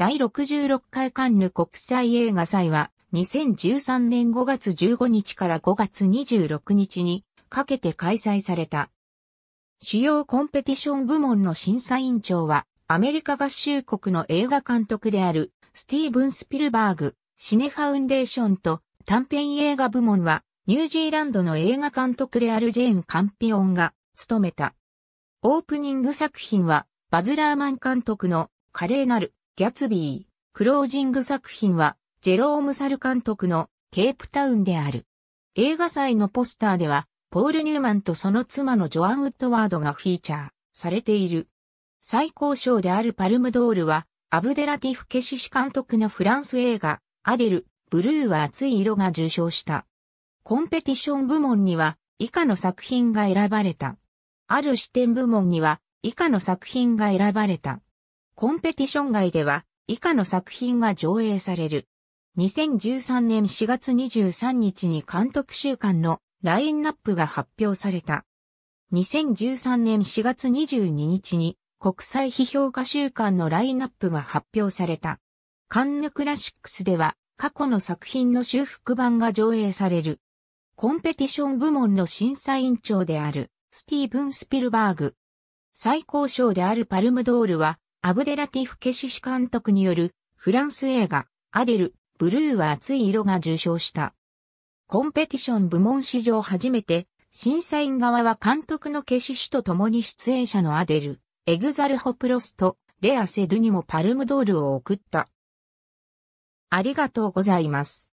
第66回カンヌ国際映画祭は2013年5月15日から5月26日にかけて開催された。主要コンペティション部門の審査委員長はアメリカ合衆国の映画監督であるスティーブン・スピルバーグ、シネファウンデーションと短編映画部門はニュージーランドの映画監督であるジェーン・カンピオンが務めた。オープニング作品はバズラーマン監督の華麗なるギャツビー、クロージング作品は、ジェローム・サル監督のケープタウンである。映画祭のポスターでは、ポール・ニューマンとその妻のジョアン・ウッドワードがフィーチャーされている。最高賞であるパルムドールは、アブデラティフ・ケシシ監督のフランス映画、アデル、ブルーは熱い色が受賞した。コンペティション部門には、以下の作品が選ばれた。ある視点部門には、以下の作品が選ばれた。コンペティション外では以下の作品が上映される。2013年4月23日に監督週間のラインナップが発表された。2013年4月22日に国際批評家週間のラインナップが発表された。カンヌクラシックスでは過去の作品の修復版が上映される。コンペティション部門の審査委員長であるスティーブン・スピルバーグ。最高賞であるパルムドールはアブデラティフ・ケシシ監督によるフランス映画、アデル、ブルーは熱い色が受賞した。コンペティション部門史上初めて、審査員側は監督のケシシュと共に出演者のアデル、エグザルホプロスとレアセドゥにもパルムドールを送った。ありがとうございます。